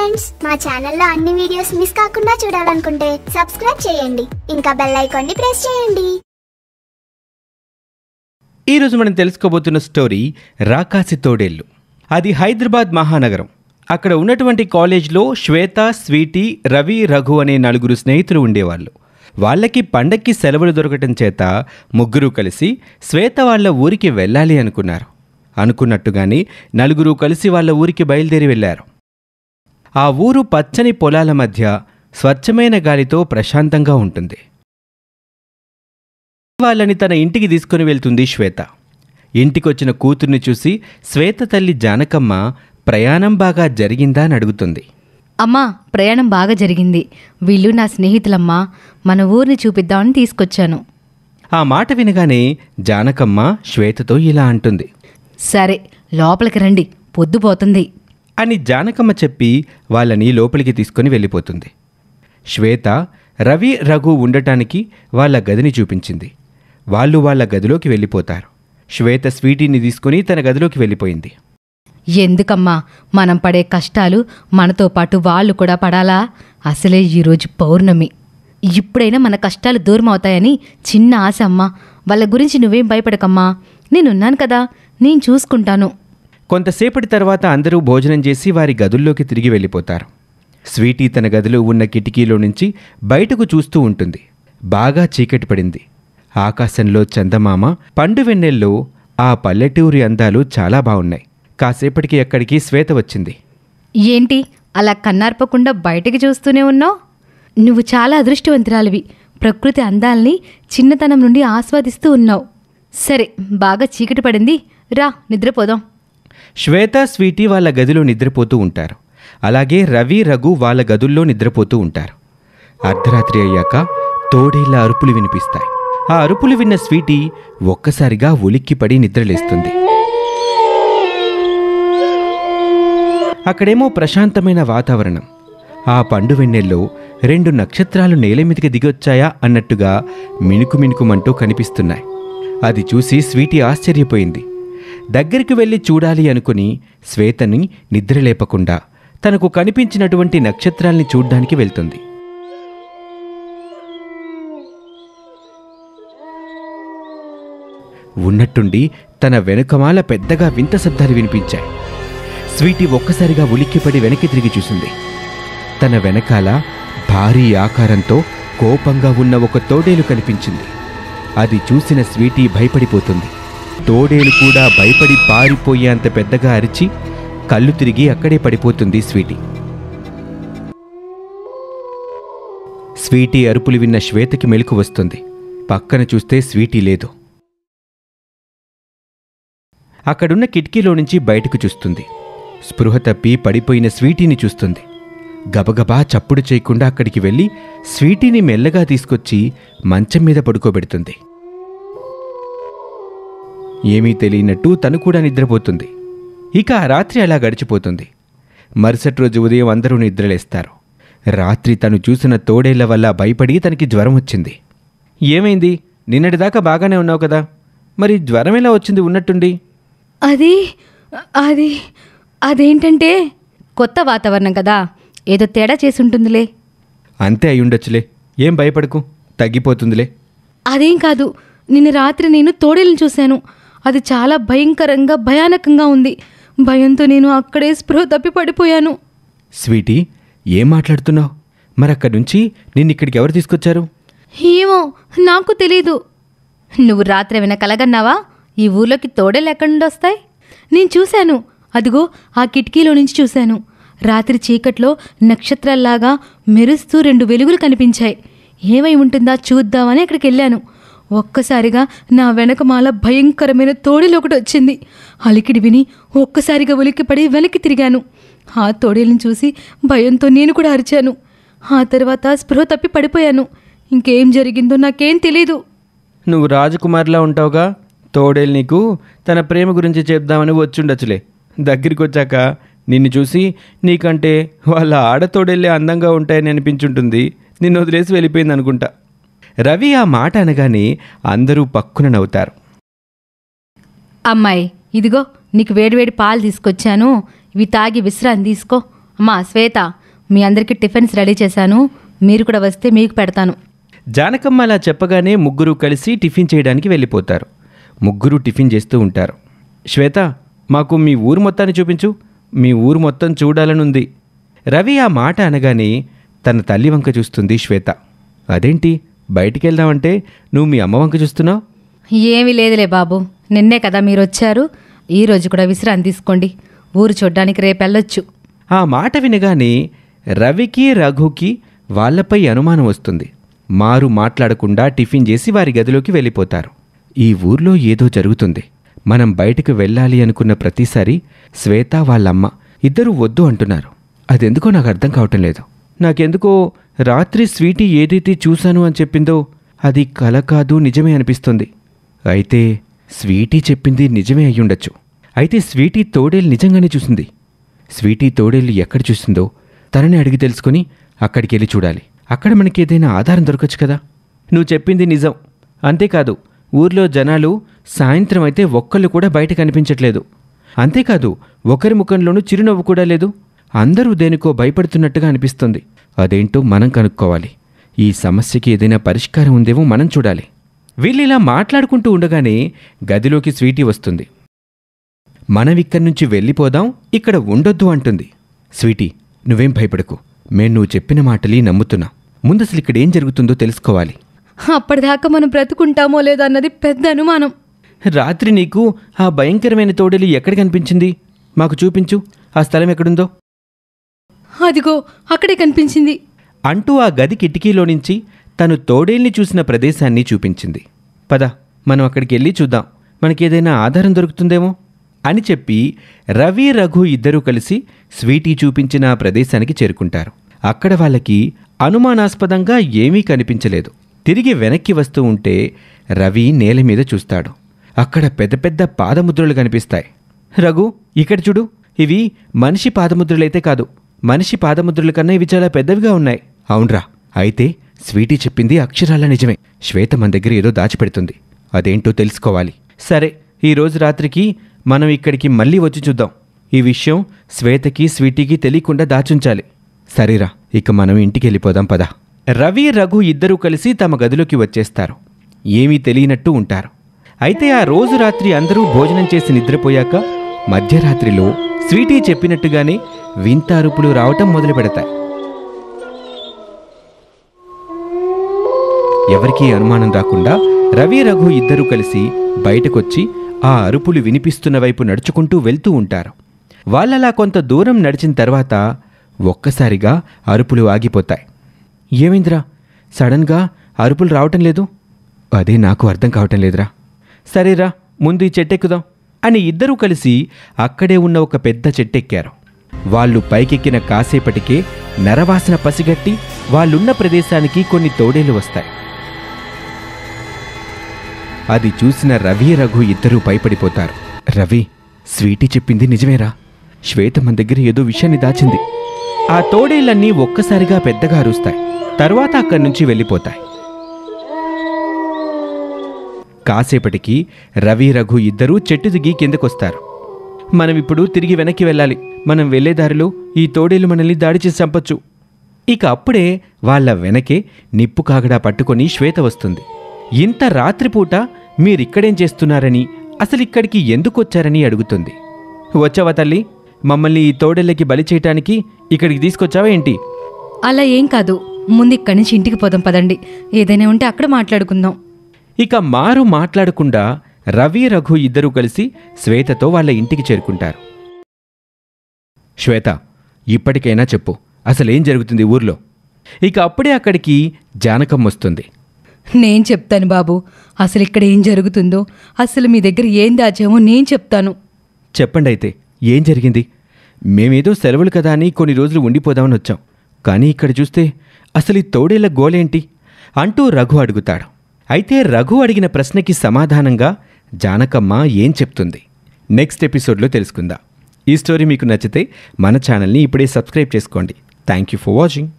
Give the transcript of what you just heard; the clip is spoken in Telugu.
ఫ్రెండ్స్ మా ఛానల్లో అన్ని వీడియోస్ మిస్ కాకుండా చూడాలనుకుంటే సబ్స్క్రైబ్ చేయండి ఇంకా బెల్ ని ప్రెస్ చేయండి ఈరోజు మనం తెలుసుకోబోతున్న స్టోరీ రాకాసి తోడేళ్ళు అది హైదరాబాద్ మహానగరం అక్కడ ఉన్నటువంటి కాలేజ్లో శ్వేత స్వీటీ రవి రఘు అనే నలుగురు స్నేహితులు ఉండేవాళ్ళు వాళ్ళకి పండక్కి సెలవులు దొరకటం చేత ముగ్గురు కలిసి శ్వేత వాళ్ళ ఊరికి వెళ్ళాలి అనుకున్నారు అనుకున్నట్టుగానే నలుగురు కలిసి వాళ్ళ ఊరికి బయలుదేరి వెళ్ళారు ఆ ఊరు పచ్చని పొలాల మధ్య స్వచ్ఛమైన గాలితో ప్రశాంతంగా ఉంటుంది వాళ్ళని తన ఇంటికి తీసుకుని వెళ్తుంది శ్వేత ఇంటికొచ్చిన కూతుర్ని చూసి శ్వేత తల్లి జానకమ్మ ప్రయాణం బాగా జరిగిందా అని అడుగుతుంది అమ్మా ప్రయాణం బాగా జరిగింది వీళ్ళు నా స్నేహితులమ్మా మన ఊరిని చూపిద్దామని తీసుకొచ్చాను ఆ మాట వినగానే జానకమ్మ శ్వేతతో ఇలా అంటుంది సరే లోపలికి రండి పొద్దుపోతుంది అని జానకమ్మ చెప్పి వాళ్ళని లోపలికి తీసుకొని వెళ్ళిపోతుంది శ్వేత రవి రఘు ఉండటానికి వాళ్ళ గదిని చూపించింది వాళ్ళు వాళ్ళ గదిలోకి వెళ్ళిపోతారు శ్వేత స్వీటీని తీసుకుని తన గదిలోకి వెళ్ళిపోయింది ఎందుకమ్మా మనం పడే కష్టాలు మనతో పాటు వాళ్ళు కూడా పడాలా అసలే ఈరోజు పౌర్ణమి ఇప్పుడైనా మన కష్టాలు దూరం అవుతాయని చిన్న ఆశ అమ్మా వాళ్ళ గురించి నువ్వేం భయపడకమ్మా నేనున్నాను కదా నేను చూసుకుంటాను కొంతసేపటి తర్వాత అందరూ భోజనం చేసి వారి గదుల్లోకి తిరిగి వెళ్ళిపోతారు స్వీటీ తన గదిలో ఉన్న కిటికీలో నుంచి బయటకు చూస్తూ ఉంటుంది బాగా చీకటి పడింది ఆకాశంలో చందమామ పండు వెన్నెల్లో ఆ పల్లెటూరి అందాలు చాలా బాగున్నాయి కాసేపటికి అక్కడికి శ్వేత వచ్చింది ఏంటి అలా కన్నార్పకుండా బయటకు చూస్తూనే ఉన్నావు నువ్వు చాలా అదృష్టవంతురాలివి ప్రకృతి అందాల్ని చిన్నతనం నుండి ఆస్వాదిస్తూ ఉన్నావు సరే బాగా చీకటి పడింది రా నిద్రపోదాం శ్వేత స్వీటీ వాళ్ళ గదిలో నిద్రపోతూ ఉంటారు అలాగే రవి రఘు వాళ్ళ గదుల్లో నిద్రపోతూ ఉంటారు అర్ధరాత్రి అయ్యాక తోడేళ్ల అరుపులు వినిపిస్తాయి ఆ అరుపులు విన్న స్వీటీ ఒక్కసారిగా ఉలిక్కిపడి నిద్రలేస్తుంది అక్కడేమో ప్రశాంతమైన వాతావరణం ఆ పండు వెన్నెల్లో రెండు నక్షత్రాలు నేల మీదకి దిగొచ్చాయా అన్నట్టుగా మిణుకు మిణుకుమంటూ కనిపిస్తున్నాయి అది చూసి స్వీటీ ఆశ్చర్యపోయింది దగ్గరికి వెళ్ళి చూడాలి అనుకుని శ్వేతని నిద్రలేపకుండా తనకు కనిపించినటువంటి నక్షత్రాల్ని చూడ్డానికి వెళ్తుంది ఉన్నట్టుండి తన వెనుకమాల పెద్దగా వింత శబ్దాలు వినిపించాయి స్వీటి ఒక్కసారిగా ఉలిక్కిపడి వెనక్కి తిరిగి చూసింది తన వెనకాల భారీ ఆకారంతో కోపంగా ఉన్న ఒక తోడేలు కనిపించింది అది చూసిన స్వీటీ భయపడిపోతుంది తోడేలు కూడా భయపడి పారిపోయేంత పెద్దగా అరిచి కళ్ళు తిరిగి అక్కడే పడిపోతుంది స్వీటీ స్వీటీ అరుపులు విన్న శ్వేతకి మెలకు వస్తుంది పక్కన చూస్తే స్వీటీ లేదు అక్కడున్న కిటికీలో నుంచి బయటకు చూస్తుంది స్పృహ తప్పి పడిపోయిన స్వీటీని చూస్తుంది గబగబా చప్పుడు చేయకుండా అక్కడికి వెళ్ళి స్వీటీని మెల్లగా తీసుకొచ్చి మంచం మీద పడుకోబెడుతుంది ఏమీ తెలియనట్టు తను కూడా నిద్రపోతుంది ఇక ఆ రాత్రి అలా గడిచిపోతుంది మరుసటి రోజు ఉదయం అందరూ నిద్రలేస్తారు రాత్రి తను చూసిన తోడేళ్ల వల్ల భయపడి తనకి జ్వరం వచ్చింది ఏమైంది నిన్నటిదాకా బాగానే ఉన్నావు కదా మరి జ్వరం ఎలా వచ్చింది ఉన్నట్టుండి అది అది అదేంటంటే కొత్త వాతావరణం కదా ఏదో తేడా చేసుంటుందిలే అంతే అయ్యుండొచ్చులే ఏం భయపడకు తగ్గిపోతుందిలే అదేం కాదు నిన్న రాత్రి నేను తోడేళ్ళని చూశాను అది చాలా భయంకరంగా భయానకంగా ఉంది భయంతో నేను అక్కడే స్పృహ తప్పి పడిపోయాను స్వీటీ ఏం మాట్లాడుతున్నావు మరక్కడి నుంచి నిన్ను ఇక్కడికి ఎవరు తీసుకొచ్చారు ఏమో నాకు తెలీదు నువ్వు రాత్రి ఏమైనా కలగన్నావా ఈ ఊర్లోకి తోడేలు ఎక్కడి నుండి వస్తాయి నేను చూశాను అదిగో ఆ కిటికీలో నుంచి చూశాను రాత్రి చీకట్లో నక్షత్రాల్లాగా మెరుస్తూ రెండు వెలుగులు కనిపించాయి ఏమై ఉంటుందా చూద్దామని అక్కడికి వెళ్ళాను ఒక్కసారిగా నా వెనక మాల భయంకరమైన తోడేలొకటి వచ్చింది అలికిడి విని ఒక్కసారిగా ఉలిక్కిపడి వెనక్కి తిరిగాను ఆ తోడేలను చూసి భయంతో నేను కూడా అరిచాను ఆ తర్వాత స్పృహ తప్పి పడిపోయాను ఇంకేం జరిగిందో నాకేం తెలీదు నువ్వు రాజకుమారిలా ఉంటావుగా తోడేలు నీకు తన ప్రేమ గురించి చెప్దామని వచ్చుండొచ్చులే దగ్గరికి వచ్చాక నిన్ను చూసి నీకంటే వాళ్ళ ఆడతోడేళ్ళే అందంగా ఉంటాయని అనిపించుంటుంది నిన్ను వదిలేసి వెళ్ళిపోయింది అనుకుంటా రవి ఆ మాట అనగానే అందరూ పక్కున నవ్వుతారు అమ్మాయి ఇదిగో నీకు వేడివేడి పాలు తీసుకొచ్చాను ఇవి తాగి విశ్రాంతి తీసుకో అమ్మా శ్వేత మీ అందరికీ టిఫిన్స్ రెడీ చేశాను మీరు కూడా వస్తే మీకు పెడతాను జానకమ్మ అలా చెప్పగానే ముగ్గురు కలిసి టిఫిన్ చేయడానికి వెళ్ళిపోతారు ముగ్గురు టిఫిన్ చేస్తూ ఉంటారు శ్వేత మాకు మీ ఊరు మొత్తాన్ని చూపించు మీ ఊరు మొత్తం చూడాలనుంది రవి ఆ మాట అనగానే తన తల్లి వంక చూస్తుంది శ్వేత అదేంటి బయటికి వెళ్దామంటే నువ్వు మీ అమ్మ వంక చూస్తున్నావు ఏమీ లేదులే బాబు నిన్నే కదా మీరు వచ్చారు ఈరోజు కూడా విశ్రాంతి తీసుకోండి ఊరు చూడ్డానికి వెళ్ళొచ్చు ఆ మాట వినగానే రవికి రఘుకి వాళ్ళపై అనుమానం వస్తుంది మారు మాట్లాడకుండా టిఫిన్ చేసి వారి గదిలోకి వెళ్ళిపోతారు ఈ ఊర్లో ఏదో జరుగుతుంది మనం బయటకు వెళ్ళాలి అనుకున్న ప్రతిసారి శ్వేత వాళ్ళమ్మ ఇద్దరూ వద్దు అంటున్నారు అదెందుకో నాకు అర్థం కావటం లేదు నాకెందుకో రాత్రి స్వీటీ ఏదైతే చూశాను అని చెప్పిందో అది కల కాదు నిజమే అనిపిస్తుంది అయితే స్వీటీ చెప్పింది నిజమే అయ్యుండొచ్చు అయితే స్వీటీ తోడేలు నిజంగానే చూసింది స్వీటీ తోడేలు ఎక్కడ చూసిందో తనని అడిగి తెలుసుకుని అక్కడికి వెళ్ళి చూడాలి అక్కడ మనకి ఏదైనా ఆధారం దొరకచ్చు కదా నువ్వు చెప్పింది నిజం అంతేకాదు ఊర్లో జనాలు సాయంత్రం అయితే ఒక్కళ్ళు కూడా బయట కనిపించట్లేదు అంతేకాదు ఒకరి ముఖంలోనూ చిరునవ్వు కూడా లేదు అందరూ దేనికో భయపడుతున్నట్టుగా అనిపిస్తుంది అదేంటో మనం కనుక్కోవాలి ఈ సమస్యకి ఏదైనా పరిష్కారం ఉందేమో మనం చూడాలి వీళ్ళిలా మాట్లాడుకుంటూ ఉండగానే గదిలోకి స్వీటీ వస్తుంది మనం ఇక్కడి నుంచి వెళ్ళిపోదాం ఇక్కడ ఉండొద్దు అంటుంది స్వీటీ నువ్వేం భయపడకు మేం నువ్వు చెప్పిన మాటలి నమ్ముతున్నా ముందు అసలు ఇక్కడ ఏం జరుగుతుందో తెలుసుకోవాలి అప్పటిదాకా మనం బ్రతుకుంటామో లేదో అన్నది పెద్ద అనుమానం రాత్రి నీకు ఆ భయంకరమైన తోడేలు ఎక్కడ కనిపించింది మాకు చూపించు ఆ స్థలం ఎక్కడుందో అదిగో అక్కడే కనిపించింది అంటూ ఆ గది కిటికీలో నుంచి తను తోడేల్ని చూసిన ప్రదేశాన్ని చూపించింది పద మనం అక్కడికి వెళ్ళి చూద్దాం మనకేదైనా ఆధారం దొరుకుతుందేమో అని చెప్పి రవి రఘు ఇద్దరూ కలిసి స్వీటీ చూపించిన ఆ ప్రదేశానికి చేరుకుంటారు అక్కడ వాళ్ళకి అనుమానాస్పదంగా ఏమీ కనిపించలేదు తిరిగి వెనక్కి వస్తూ ఉంటే రవి నేల మీద చూస్తాడు అక్కడ పెద్ద పెద్ద పాదముద్రలు కనిపిస్తాయి రఘు ఇక్కడ చూడు ఇవి మనిషి పాదముద్రలైతే కాదు మనిషి పాదముద్రల కన్నా ఇవి చాలా పెద్దవిగా ఉన్నాయి అవునరా అయితే స్వీటీ చెప్పింది అక్షరాల నిజమే శ్వేత మన దగ్గర ఏదో దాచిపెడుతుంది అదేంటో తెలుసుకోవాలి సరే ఈరోజు రాత్రికి మనం ఇక్కడికి మళ్ళీ వచ్చి చూద్దాం ఈ విషయం శ్వేతకి స్వీటీకి తెలియకుండా దాచుంచాలి సరేరా ఇక మనం ఇంటికి వెళ్ళిపోదాం పదా రవి రఘు ఇద్దరూ కలిసి తమ గదిలోకి వచ్చేస్తారు ఏమీ తెలియనట్టు ఉంటారు అయితే ఆ రోజు రాత్రి అందరూ భోజనం చేసి నిద్రపోయాక మధ్యరాత్రిలో స్వీటీ చెప్పినట్టుగానే వింత అరుపులు రావటం మొదలు పెడతాయి ఎవరికీ అనుమానం రాకుండా రవి రఘు ఇద్దరూ కలిసి బయటకొచ్చి ఆ అరుపులు వినిపిస్తున్న వైపు నడుచుకుంటూ వెళ్తూ ఉంటారు వాళ్ళలా కొంత దూరం నడిచిన తర్వాత ఒక్కసారిగా అరుపులు ఆగిపోతాయి ఏమైందిరా సడన్గా అరుపులు రావటం లేదు అదే నాకు అర్థం కావటం లేదురా సరేరా ముందు ఈ చెట్టెక్కుదాం అని ఇద్దరూ కలిసి అక్కడే ఉన్న ఒక పెద్ద చెట్టెక్కారు వాళ్ళు పైకెక్కిన కాసేపటికే నరవాసన పసిగట్టి వాళ్ళున్న ప్రదేశానికి కొన్ని తోడేలు వస్తాయి అది చూసిన రవి రఘు ఇద్దరూ భయపడిపోతారు రవి స్వీటీ చెప్పింది నిజమేరా శ్వేత మన దగ్గర ఏదో విషయాన్ని దాచింది ఆ తోడేళ్లన్నీ ఒక్కసారిగా పెద్దగా అరుస్తాయి తర్వాత అక్కడి నుంచి వెళ్ళిపోతాయి కాసేపటికి రవి రఘు ఇద్దరూ చెట్టు దిగి కిందకొస్తారు మనం ఇప్పుడు తిరిగి వెనక్కి వెళ్ళాలి మనం వెళ్ళే దారిలో ఈ తోడేలు మనల్ని దాడి చేసి చంపచ్చు ఇక అప్పుడే వాళ్ళ వెనకే నిప్పు కాగడా పట్టుకొని శ్వేత వస్తుంది ఇంత రాత్రిపూట మీరిక్కడేం చేస్తున్నారని అసలు ఇక్కడికి ఎందుకు వచ్చారని అడుగుతుంది వచ్చావా తల్లి మమ్మల్ని ఈ తోడేళ్ళకి బలి చేయటానికి ఇక్కడికి తీసుకొచ్చావా ఏంటి అలా ఏం కాదు ముందు ఇక్కడి నుంచి ఇంటికి పోదాం పదండి ఏదైనా ఉంటే అక్కడ మాట్లాడుకుందాం ఇక మారు మాట్లాడకుండా రవి రఘు ఇద్దరూ కలిసి శ్వేతతో వాళ్ళ ఇంటికి చేరుకుంటారు శ్వేత ఇప్పటికైనా చెప్పు అసలేం జరుగుతుంది ఊర్లో ఇక అప్పుడే అక్కడికి జానకం వస్తుంది నేను చెప్తాను బాబు అసలు ఇక్కడ ఏం జరుగుతుందో అసలు మీ దగ్గర ఏం దాచామో నేను చెప్తాను చెప్పండి అయితే ఏం జరిగింది మేమేదో సెలవులు కదా అని కొన్ని రోజులు ఉండిపోదామని వచ్చాం కానీ ఇక్కడ చూస్తే అసలు ఈ తోడేళ్ల గోలేంటి అంటూ రఘు అడుగుతాడు అయితే రఘు అడిగిన ప్రశ్నకి సమాధానంగా జానకమ్మ ఏం చెప్తుంది నెక్స్ట్ ఎపిసోడ్లో తెలుసుకుందాం ఈ స్టోరీ మీకు నచ్చితే మన ఛానల్ని ఇప్పుడే సబ్స్క్రైబ్ చేసుకోండి థ్యాంక్ యూ ఫర్ వాచింగ్